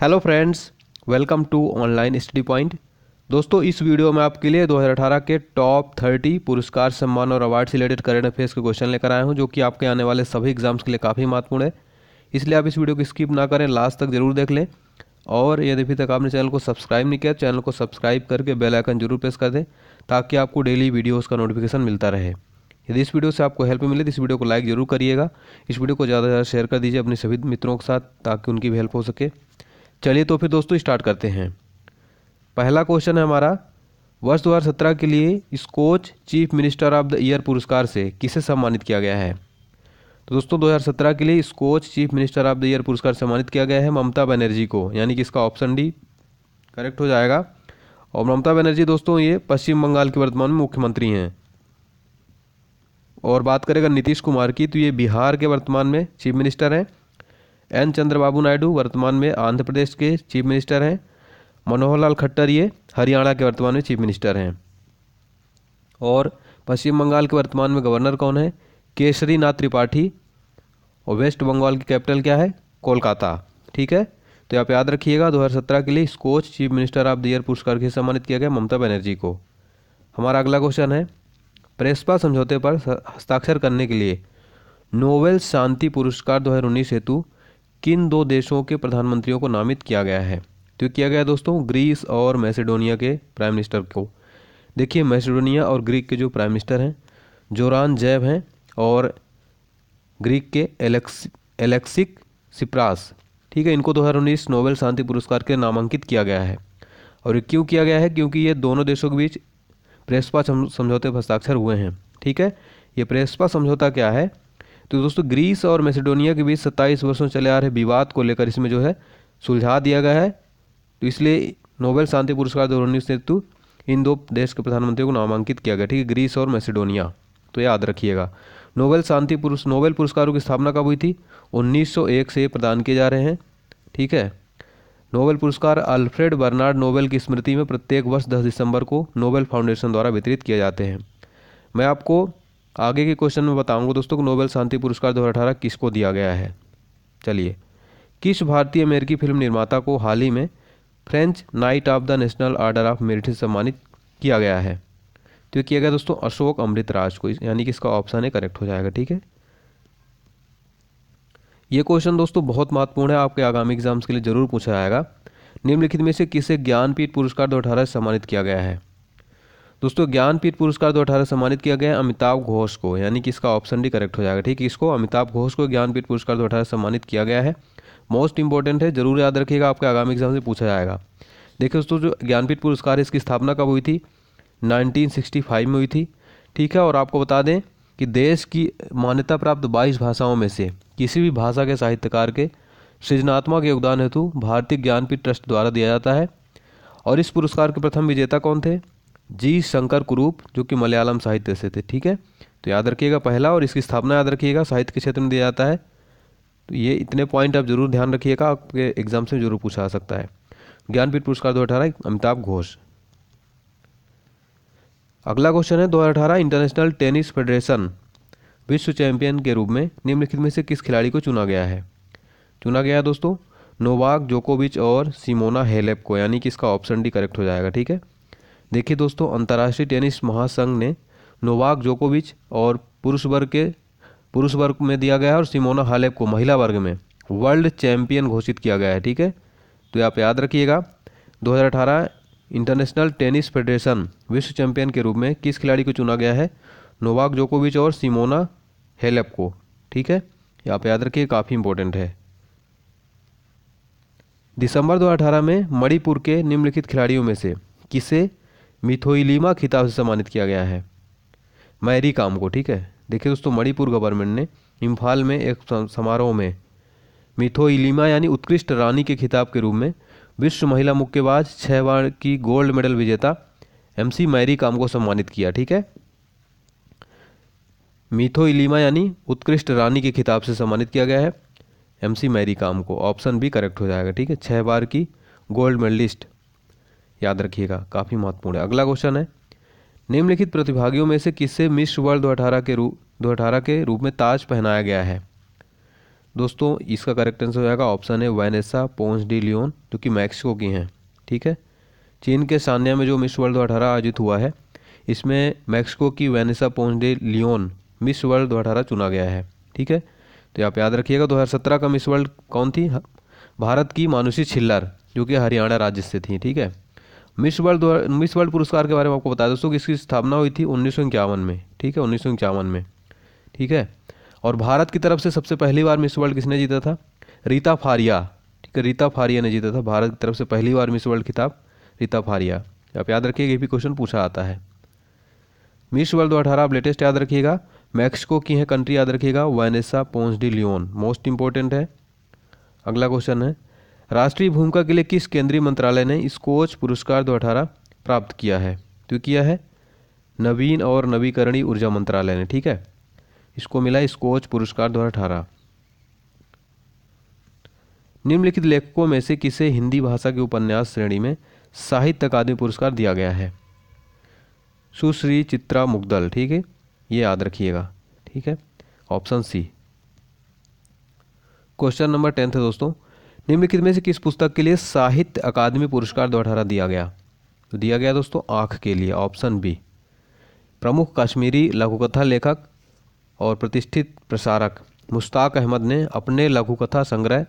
hello friends welcome to online study point दोस्तों इस video में आपके लिए 2018 के टॉप 30 पुरस्कार सम्मान और अवार्ड से रिलेटेड करंट अफेयर्स के क्वेश्चन लेकर आया हूं जो कि आपके आने वाले सभी एग्जाम्स के लिए काफ़ी महत्वपूर्ण है इसलिए आप इस वीडियो को स्किप ना करें लास्ट तक जरूर देख लें और यदि अभी तक आपने चैनल को सब्सक्राइब नहीं किया चैनल को सब्सक्राइब करके बेल आइकन जरूर प्रेस कर दें ताकि आपको डेली वीडियोज़ का नोटिफिकेशन मिलता रहे यदि इस वीडियो से आपको हेल्प मिले तो इस वीडियो को लाइक जरूर करिएगा इस वीडियो को ज़्यादा से ज़्यादा शेयर कर दीजिए अपने सभी मित्रों के साथ ताकि उनकी भी हेल्प हो सके चलिए तो फिर दोस्तों स्टार्ट करते हैं पहला क्वेश्चन है हमारा वर्ष दो के लिए Skoch chief minister of the year पुरस्कार से किसे सम्मानित किया गया है तो दोस्तों 2017 के लिए Skoch chief minister of the year पुरस्कार सम्मानित किया गया है ममता बनर्जी को यानी कि इसका ऑप्शन डी करेक्ट हो जाएगा और ममता बनर्जी दोस्तों ये पश्चिम बंगाल के वर्तमान में मुख्यमंत्री हैं और बात करेगा नीतीश कुमार की तो ये बिहार के वर्तमान में चीफ मिनिस्टर हैं एन चंद्रबाबू नायडू वर्तमान में आंध्र प्रदेश के चीफ मिनिस्टर हैं मनोहर लाल खट्टर ये हरियाणा के वर्तमान में चीफ मिनिस्टर हैं और पश्चिम बंगाल के वर्तमान में गवर्नर कौन है केसरी नाथ त्रिपाठी और वेस्ट बंगाल की कैपिटल क्या है कोलकाता ठीक है तो आप याद रखिएगा दो के लिए Skoch chief minister of the year पुरस्कार के सम्मानित किया गया ममता बनर्जी को हमारा अगला क्वेश्चन है प्रेसपा समझौते पर हस्ताक्षर करने के लिए नोबेल शांति पुरस्कार उन्नीस हेतु किन दो देशों के प्रधानमंत्रियों को नामित किया गया है तो किया गया दोस्तों ग्रीस और मैसेडोनिया के प्राइम मिनिस्टर को देखिए मैसेडोनिया और ग्रीक के जो प्राइम मिनिस्टर हैं जोरान जैव हैं और ग्रीक के एलेक्स एलेक्सिक सिप्रास ठीक है इनको दो तो हज़ार उन्नीस नोबेल शांति पुरस्कार के नामांकित किया गया है और ये क्यों किया गया है क्योंकि ये दोनों देशों के बीच प्रेसपा समझौते पर हस्ताक्षर हुए हैं ठीक है ये प्रेसपा समझौता क्या है तो दोस्तों ग्रीस और मैसेडोनिया के बीच सत्ताईस वर्षों चले आ रहे विवाद को लेकर इसमें जो है सुलझा दिया गया है तो इसलिए नोबेल शांति पुरस्कार दो उन्नीस हेतु तो इन दो देश के प्रधानमंत्रियों को नामांकित किया गया ठीक है ग्रीस और मैसेडोनिया तो याद रखिएगा नोबेल शांति पुरुष नोबेल पुरस्कारों की स्थापना कब हुई थी 1901 से प्रदान किए जा रहे हैं ठीक है नोबेल पुरस्कार अल्फ्रेड बर्नार्ड नोबेल की स्मृति में प्रत्येक वर्ष 10 दिसंबर को नोबेल फाउंडेशन द्वारा वितरित किए जाते हैं मैं आपको आगे के क्वेश्चन में बताऊंगा दोस्तों नोबेल शांति पुरस्कार दो किसको दिया गया है चलिए किस भारतीय अमेरिकी फिल्म निर्माता को हाल ही में French knight of the national order of merit से सम्मानित किया गया है तो किया गया दोस्तों अशोक अमृतराज को यानी कि इसका ऑप्शन है करेक्ट हो जाएगा ठीक है ये क्वेश्चन दोस्तों बहुत महत्वपूर्ण है आपके आगामी एग्जाम्स के लिए जरूर पूछा जाएगा निम्नलिखित में से किसे ज्ञानपीठ पुरस्कार दो अठारह सम्मानित किया गया है दोस्तों ज्ञानपीठ पुरस्कार दो अठारह सम्मानित किया गया अमिताभ घोष को यानी कि इसका ऑप्शन डी करेक्ट हो जाएगा ठीक है इसको अमिताभ घोष को ज्ञानपीठ पुरस्कार दो अठारह सम्मानित किया गया है मोस्ट इंपॉर्टेंट है जरूर याद रखिएगा आपके आगामी एग्जाम से पूछा जाएगा देखिए दोस्तों जो ज्ञानपीठ पुरस्कार इसकी स्थापना कब हुई थी 1965 में हुई थी ठीक है और आपको बता दें कि देश की मान्यता प्राप्त 22 भाषाओं में से किसी भी भाषा के साहित्यकार के सृजनात्मक योगदान हेतु भारतीय ज्ञानपीठ ट्रस्ट द्वारा दिया जाता है और इस पुरस्कार के प्रथम विजेता कौन थे जी शंकर कुरूप जो कि मलयालम साहित्य से थे ठीक है तो याद रखिएगा पहला और इसकी स्थापना याद रखिएगा साहित्य के क्षेत्र में दिया जाता है तो ये इतने पॉइंट आप जरूर ध्यान रखिएगा आपके एग्जाम से जरूर पूछा जा सकता है ज्ञानपीठ पुरस्कार दो अठारह अमिताभ घोष अगला क्वेश्चन है अठारह इंटरनेशनल टेनिस फेडरेशन विश्व चैंपियन के रूप में निम्नलिखित में से किस खिलाड़ी को चुना गया है चुना गया है दोस्तों नोवाक जोकोविच और सिमोना हेलेप को यानी कि इसका ऑप्शन डी करेक्ट हो जाएगा ठीक है देखिए दोस्तों अंतर्राष्ट्रीय टेनिस महासंघ ने नोवाक जोकोविच और पुरुष वर्ग के पुरुष वर्ग में दिया गया है और सिमोना हालेप को महिला वर्ग में वर्ल्ड चैंपियन घोषित किया गया है ठीक है तो आप याद रखिएगा 2018 इंटरनेशनल टेनिस फेडरेशन विश्व चैंपियन के रूप में किस खिलाड़ी को चुना गया है नोवाक जोकोविच और सिमोना हेलेप को ठीक है ये आप याद रखिए काफ़ी इंपॉर्टेंट है दिसंबर 2018 में मणिपुर के निम्नलिखित खिलाड़ियों में से किसे मिथोइलीमा खिताब से सम्मानित किया गया है मैरी काम को ठीक है देखिए दोस्तों मणिपुर गवर्नमेंट ने इम्फाल में एक समारोह में मिथोइलीमा यानी उत्कृष्ट रानी के खिताब के रूप में विश्व महिला मुक्केबाज छः बार की गोल्ड मेडल विजेता एम सी मैरी काम को सम्मानित किया ठीक है मिथो इलीमा यानी उत्कृष्ट रानी के खिताब से सम्मानित किया गया है एम सी मैरी काम को ऑप्शन भी करेक्ट हो जाएगा ठीक है छः बार की गोल्ड मेडलिस्ट याद रखिएगा काफ़ी महत्वपूर्ण है अगला क्वेश्चन है निम्नलिखित प्रतिभागियों में से किससे मिस वर्ल्ड दो अठारह के रूप दो अठारह के रूप में ताज पहनाया गया है दोस्तों इसका करेक्ट आंसर हो जाएगा ऑप्शन है वैनेसा पोन्स डी लियोन जो कि मैक्सिको की हैं ठीक है चीन के सान्या में जो मिस वर्ल्ड दो अठारह आयोजित हुआ है इसमें मैक्सिको की Vanessa Ponce de Leon Miss World दो अठारह चुना गया है ठीक है तो आप याद रखिएगा सत्रह का मिस वर्ल्ड कौन थी भारत की मानुषी छिल्लर जो कि हरियाणा राज्य से थी ठीक है मिस वर्ल्ड मिस वर्ल्ड पुरस्कार के बारे में आपको बता दोस्तों कि इसकी स्थापना हुई थी उन्नीस में ठीक है उन्नीस में ठीक है और भारत की तरफ से सबसे पहली बार मिस वर्ल्ड किसने जीता था रीता फारिया ठीक है रीता फारिया ने जीता था भारत की तरफ से पहली बार मिस वर्ल्ड खिताब रीता फारिया आप याद रखिएगा ये भी क्वेश्चन पूछा आता है मिस वर्ल्ड दो अठारह आप लेटेस्ट याद रखिएगा मैक्सिको की है कंट्री याद रखिएगा Vanessa Ponce de Leon most important है अगला क्वेश्चन है राष्ट्रीय भूमिका के लिए किस केंद्रीय मंत्रालय ने स्कोच पुरस्कार दो प्राप्त किया है तो किया है नवीन और नवीकरणीय ऊर्जा मंत्रालय ने ठीक है इसको मिला स्कोच पुरस्कार दो निम्नलिखित लेखकों में से किसे हिंदी भाषा के उपन्यास श्रेणी में साहित्य अकादमी पुरस्कार दिया गया है सुश्री चित्रा मुग्दल ठीक है ये याद रखिएगा ठीक है option C question number tenth है दोस्तों निम्नलिखित में से किस पुस्तक के लिए साहित्य अकादमी पुरस्कार दो दिया गया तो दिया गया दोस्तों आँख के लिए ऑप्शन बी प्रमुख कश्मीरी लघुकथा लेखक और प्रतिष्ठित प्रसारक मुश्ताक अहमद ने अपने लघुकथा संग्रह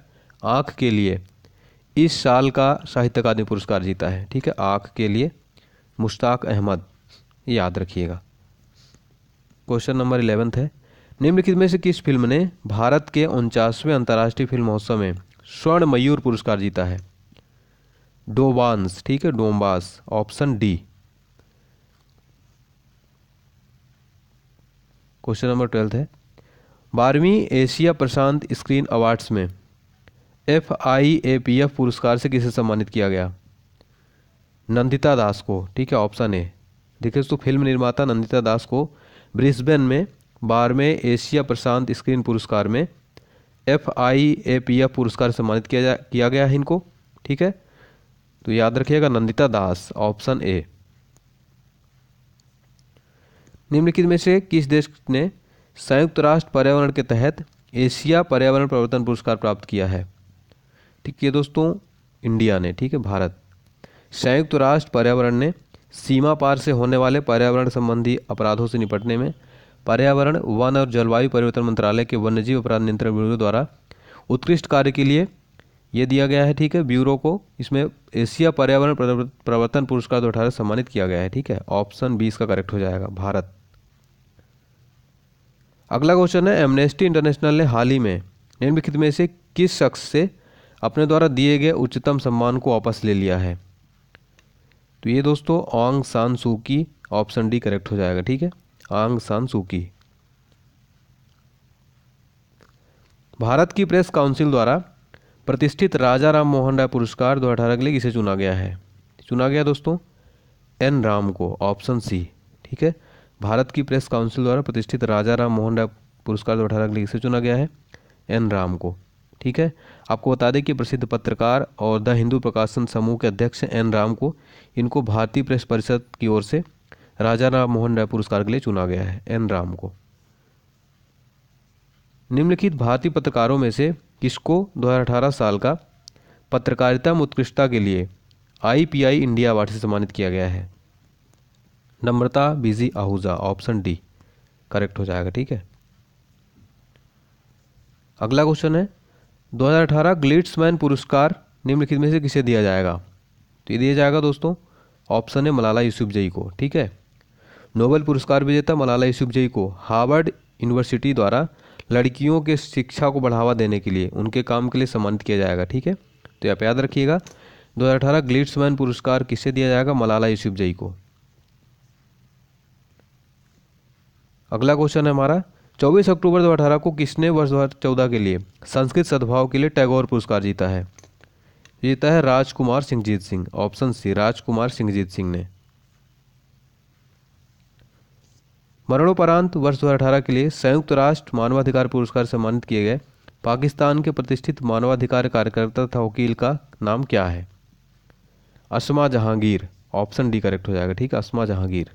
आँख के लिए इस साल का साहित्य अकादमी पुरस्कार जीता है ठीक है आँख के लिए मुश्ताक अहमद याद रखिएगा क्वेश्चन नंबर इलेवेंथ है निम्नलिखित में से किस फिल्म ने भारत के उनचासवें अंतर्राष्ट्रीय फिल्म महोत्सव में स्वर्ण मयूर पुरस्कार जीता है डोबांस ठीक है डोम्बास option D question number twelfth है बारहवीं एशिया प्रशांत स्क्रीन अवार्ड्स में F I A P F पुरस्कार से किसे सम्मानित किया गया नंदिता दास को ठीक है ऑप्शन ए देखिए दोस्तों फिल्म निर्माता नंदिता दास को ब्रिस्बेन में बारहवें एशिया प्रशांत स्क्रीन पुरस्कार में F I A P F पुरस्कार सम्मानित किया जा किया गया है इनको ठीक है तो याद रखिएगा नंदिता दास ऑप्शन ए निम्नलिखित में से किस देश ने संयुक्त राष्ट्र पर्यावरण के तहत एशिया पर्यावरण प्रवर्तन पुरस्कार प्राप्त किया है ठीक है दोस्तों इंडिया ने ठीक है भारत संयुक्त राष्ट्र पर्यावरण ने सीमा पार से होने वाले पर्यावरण संबंधी अपराधों से निपटने में पर्यावरण वन और जलवायु परिवर्तन मंत्रालय के वन्यजीव अपराध नियंत्रण ब्यूरो द्वारा उत्कृष्ट कार्य के लिए ये दिया गया है ठीक है ब्यूरो को इसमें एशिया पर्यावरण प्रवर्तन पुरस्कार दो अठारह सम्मानित किया गया है ठीक है ऑप्शन बीस का करेक्ट हो जाएगा भारत अगला क्वेश्चन है एमनेस्टी इंटरनेशनल ने हाल ही में निम्नलिखित में से किस शख्स से अपने द्वारा दिए गए उच्चतम सम्मान को वापस ले लिया है तो ये दोस्तों ऑंग सान सू की ऑप्शन डी करेक्ट हो जाएगा ठीक है आंग सान सूकी भारत की प्रेस काउंसिल द्वारा प्रतिष्ठित राजा राम मोहन राय पुरस्कार दो अठारह के लिए किसे चुना गया है चुना गया दोस्तों एन राम को ऑप्शन सी ठीक है भारत की प्रेस काउंसिल द्वारा प्रतिष्ठित राजा राम मोहन राय पुरस्कार दो अठारह के लिए किसे चुना गया है एन राम को ठीक है आपको बता दें कि प्रसिद्ध पत्रकार और द हिंदू प्रकाशन समूह के अध्यक्ष एन राम को इनको भारतीय प्रेस परिषद की ओर से राजा राम मोहन राय पुरस्कार के लिए चुना गया है एन राम को निम्नलिखित भारतीय पत्रकारों में से किसको 2018 साल का पत्रकारिता में उत्कृष्टता के लिए आईपीआई इंडिया अवार्ड से सम्मानित किया गया है नम्रता बिजी आहूजा ऑप्शन डी करेक्ट हो जाएगा ठीक है अगला क्वेश्चन है 2018 ग्लिट्समैन पुरस्कार निम्नलिखित में से किसे दिया जाएगा तो ये दिया जाएगा दोस्तों ऑप्शन है मलाला यूसुफ जई को ठीक है नोबेल पुरस्कार विजेता मलाला यूसुफजई को हार्वर्ड यूनिवर्सिटी द्वारा लड़कियों के शिक्षा को बढ़ावा देने के लिए उनके काम के लिए सम्मानित किया जाएगा ठीक है तो आप याद रखिएगा 2018 ग्लिट्समैन पुरस्कार किसे दिया जाएगा मलाला यूसुफजई को अगला क्वेश्चन है हमारा 24 अक्टूबर 2018 को किसने वर्ष 2014 के लिए संस्कृत सद्भाव के लिए टैगोर पुरस्कार जीता है जीता है राजकुमार सिंहजीत सिंह ऑप्शन सी राजकुमार सिंहजीत सिंह ने मरणोपरांत वर्ष 2018 के लिए संयुक्त राष्ट्र मानवाधिकार पुरस्कार सम्मानित किए गए पाकिस्तान के प्रतिष्ठित मानवाधिकार कार्यकर्ता तथा वकील का नाम क्या है Asma Jahangir option D correct हो जाएगा ठीक है असमा जहांगीर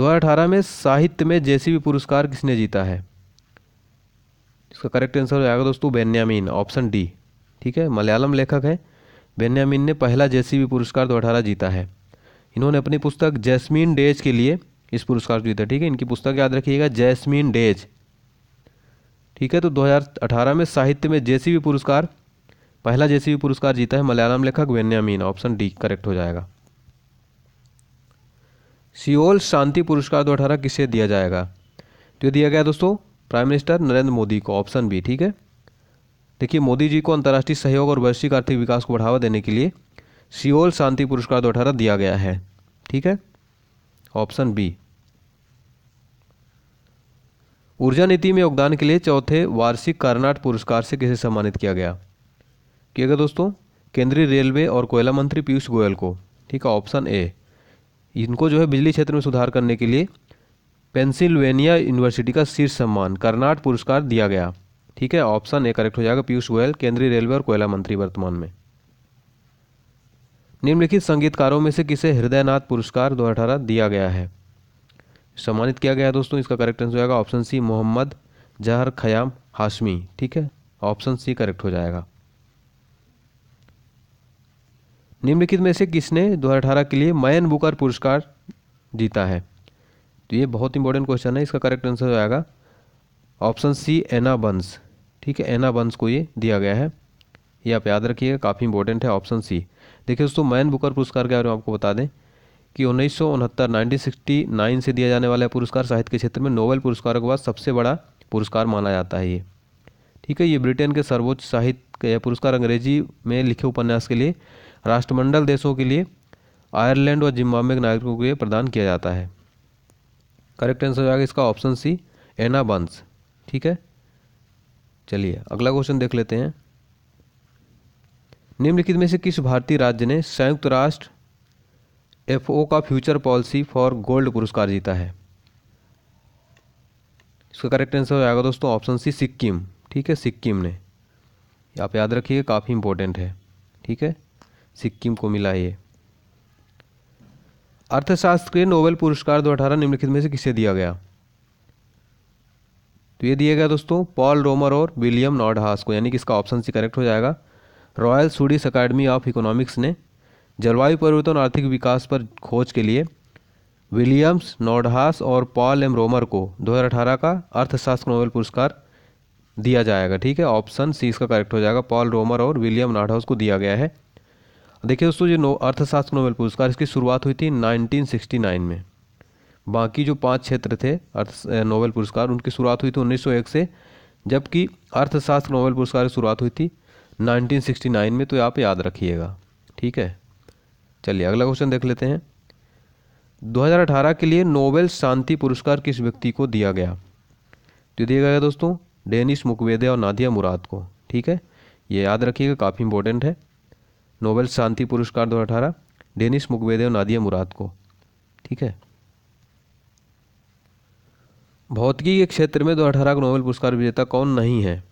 2018 में साहित्य में जेसीबी पुरस्कार किसने जीता है इसका करेक्ट आंसर हो जाएगा दोस्तों बेन्यामीन ऑप्शन डी ठीक है मलयालम लेखक है बेन्यामीन ने पहला जेसीबी पुरस्कार 2018 जीता है इन्होंने अपनी पुस्तक जैस्मीन डेज के लिए इस पुरस्कार को जीता ठीक है इनकी पुस्तक याद रखिएगा जैस्मीन डेज ठीक है तो 2018 में साहित्य में जेसीबी पुरस्कार पहला जेसीबी पुरस्कार जीता है मलयालम लेखक वेन्यामीन ऑप्शन डी करेक्ट हो जाएगा सियोल शांति पुरस्कार अठारह किसे दिया जाएगा तो ये दिया गया दोस्तों प्राइम मिनिस्टर नरेंद्र मोदी को ऑप्शन बी ठीक है देखिए मोदी जी को अंतर्राष्ट्रीय सहयोग और वैश्विक आर्थिक विकास को बढ़ावा देने के लिए सियोल शांति पुरस्कार दो तो अठारह दिया गया है ठीक है ऑप्शन बी ऊर्जा नीति में योगदान के लिए चौथे वार्षिक कर्नाट पुरस्कार से किसे सम्मानित किया गया किया गया दोस्तों केंद्रीय रेलवे और कोयला मंत्री पीयूष गोयल को ठीक है ऑप्शन ए इनको जो है बिजली क्षेत्र में सुधार करने के लिए पेंसिल्वेनिया यूनिवर्सिटी का शीर्ष सम्मान कर्नाट पुरस्कार दिया गया ठीक है ऑप्शन ए करेक्ट हो जाएगा पीयूष गोयल केंद्रीय रेलवे और कोयला मंत्री वर्तमान में निम्नलिखित संगीतकारों में से किसे हृदयनाथ पुरस्कार दो दिया गया है सम्मानित किया गया दोस्तों इसका करेक्ट आंसर हो जाएगा ऑप्शन सी मोहम्मद जहर खयाम हाशमी ठीक है ऑप्शन सी करेक्ट हो जाएगा निम्नलिखित में से किसने दो के लिए मयन बुकर पुरस्कार जीता है तो ये बहुत इंपॉर्टेंट क्वेश्चन है इसका करेक्ट आंसर हो जाएगा ऑप्शन सी एना बंस ठीक है एना बंस को ये दिया गया है ये आप याद रखिएगा काफ़ी इंपॉर्टेंट है ऑप्शन सी देखिए दोस्तों मैन बुकर पुरस्कार के बारे में आपको बता दें कि उन्नीस सौ उनहत्तर नाइनटीन से दिया जाने वाला पुरस्कार साहित्य के क्षेत्र में नोबेल पुरस्कारों के बाद सबसे बड़ा पुरस्कार माना जाता है ये ठीक है ये ब्रिटेन के सर्वोच्च साहित्य पुरस्कार अंग्रेजी में लिखे उपन्यास के लिए राष्ट्रमंडल देशों के लिए आयरलैंड व जिम्बाब्वे के नागरिकों के लिए प्रदान किया जाता है करेक्ट आंसर हो जाएगा इसका ऑप्शन सी एना बंस ठीक है चलिए अगला क्वेश्चन देख लेते हैं निम्नलिखित में से किस भारतीय राज्य ने संयुक्त राष्ट्र एफ का फ्यूचर पॉलिसी फॉर गोल्ड पुरस्कार जीता है इसका करेक्ट आंसर हो जाएगा दोस्तों ऑप्शन सी सिक्किम ठीक है सिक्किम ने आप याद रखिए काफ़ी इंपॉर्टेंट है ठीक है सिक्किम को मिला ये अर्थशास्त्र के नोबेल पुरस्कार दो अठारह निम्नलिखित में से किसे दिया गया तो ये दिया गया दोस्तों पॉल रोमर और विलियम नॉर्डहास को यानी कि इसका ऑप्शन सी करेक्ट हो जाएगा royal Swedish academy of economics ने जलवायु परिवर्तन आर्थिक विकास पर खोज के लिए विलियम्स नोडहास और पॉल एम रोमर को 2018 का अर्थशास्त्र नोबेल पुरस्कार दिया जाएगा ठीक है ऑप्शन सी इसका करेक्ट हो जाएगा पॉल रोमर और विलियम नोडहास को दिया गया है देखिए दोस्तों ये नो अर्थशास्त्र नोबेल पुरस्कार इसकी शुरुआत हुई थी 1969 में बाकी जो पांच क्षेत्र थे अर्थ नोबेल पुरस्कार उनकी शुरुआत हुई थी 1901 से जबकि अर्थशास्त्र नोबेल पुरस्कार की शुरुआत हुई थी 1969 में तो आप याद रखिएगा ठीक है चलिए अगला क्वेश्चन देख लेते हैं 2018 के लिए नोबेल शांति पुरस्कार किस व्यक्ति को दिया गया तो दिया गया दोस्तों डेनिस मुकवेदे और नादिया मुराद को ठीक है ये याद रखिएगा काफ़ी इंपॉर्टेंट है नोबेल शांति पुरस्कार दो डेनिस मुकवेदे और नादिया मुराद को ठीक है भौतिकी के क्षेत्र में दो अठारह का नोबेल पुरस्कार विजेता कौन नहीं है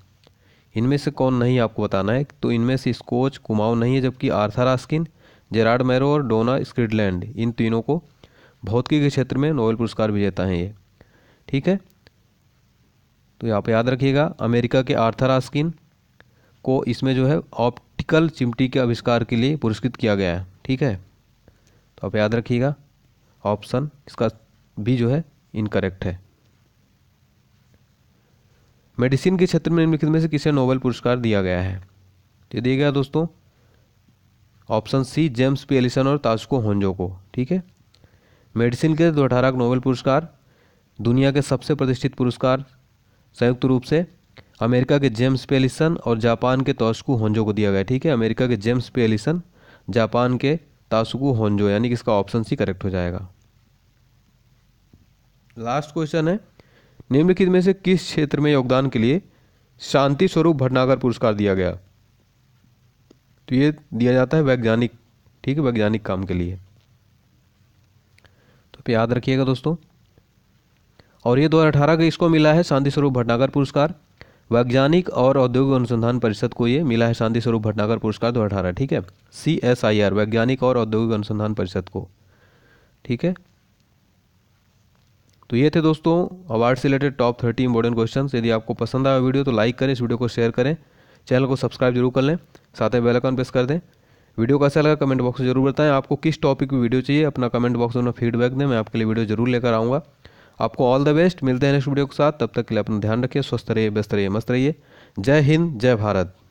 इनमें से कौन नहीं आपको बताना है तो इनमें से स्कोच कुमाऊ नहीं है जबकि आर्थर रास्किन जेराड मैरो और डोना स्क्रिडलैंड इन तीनों को भौतिकी के क्षेत्र में नोबेल पुरस्कार विजेता हैं ये ठीक है तो यहाँ पर याद रखिएगा अमेरिका के आर्थर आस्किन को इसमें जो है ऑप्टिकल चिमटी के आविष्कार के लिए पुरस्कृत किया गया है ठीक है तो आप याद रखिएगा ऑप्शन इसका भी जो है इनकरेक्ट है मेडिसिन के क्षेत्र में निम्नलिखित में से किसे नोबेल पुरस्कार दिया गया है ये दिया गया दोस्तों option C James P Allison और ताजको होंजो को ठीक है मेडिसिन के दो अठारह नोबेल पुरस्कार दुनिया के सबसे प्रतिष्ठित पुरस्कार संयुक्त रूप से अमेरिका के जेम्स पे एलिसन और जापान के तोस्कू होंजो को दिया गया ठीक है अमेरिका के जेम्स पे एलिसन जापान के तासुकू होंजो यानी कि इसका ऑप्शन सी करेक्ट हो जाएगा लास्ट क्वेश्चन है निम्नलिखित में से किस क्षेत्र में योगदान के लिए शांति स्वरूप भटनागर पुरस्कार दिया गया तो ये दिया जाता है वैज्ञानिक ठीक है वैज्ञानिक काम के लिए तो आप याद रखिएगा दोस्तों और ये 2018 का इसको मिला है शांति स्वरूप भटनागर पुरस्कार वैज्ञानिक और औद्योगिक अनुसंधान परिषद को ये मिला है शांति स्वरूप भटनागर पुरस्कार दो ठीक है सी एस आई आर वैज्ञानिक और औद्योगिक अनुसंधान परिषद को ठीक है तो ये थे दोस्तों अवार्ड से related top thirty important question यदि आपको पसंद आया वीडियो तो लाइक करें इस वीडियो को शेयर करें चैनल को सब्सक्राइब जरूर कर लें साथ में बेलकॉन प्रेस कर दें वीडियो कैसा लगा कमेंट बॉक्स में जरूर बताएं आपको किस टॉपिक की वीडियो चाहिए अपना कमेंट बॉक्स में फीडबैक दें मैं आपके लिए वीडियो जरूर लेकर आऊँगा आपको ऑल द बेस्ट मिलते हैं नेक्स्ट वीडियो के साथ तब तक के लिए अपना ध्यान रखिए स्वस्थ रहिए व्यस्त रहिए मस्त रहिए जय हिंद जय भारत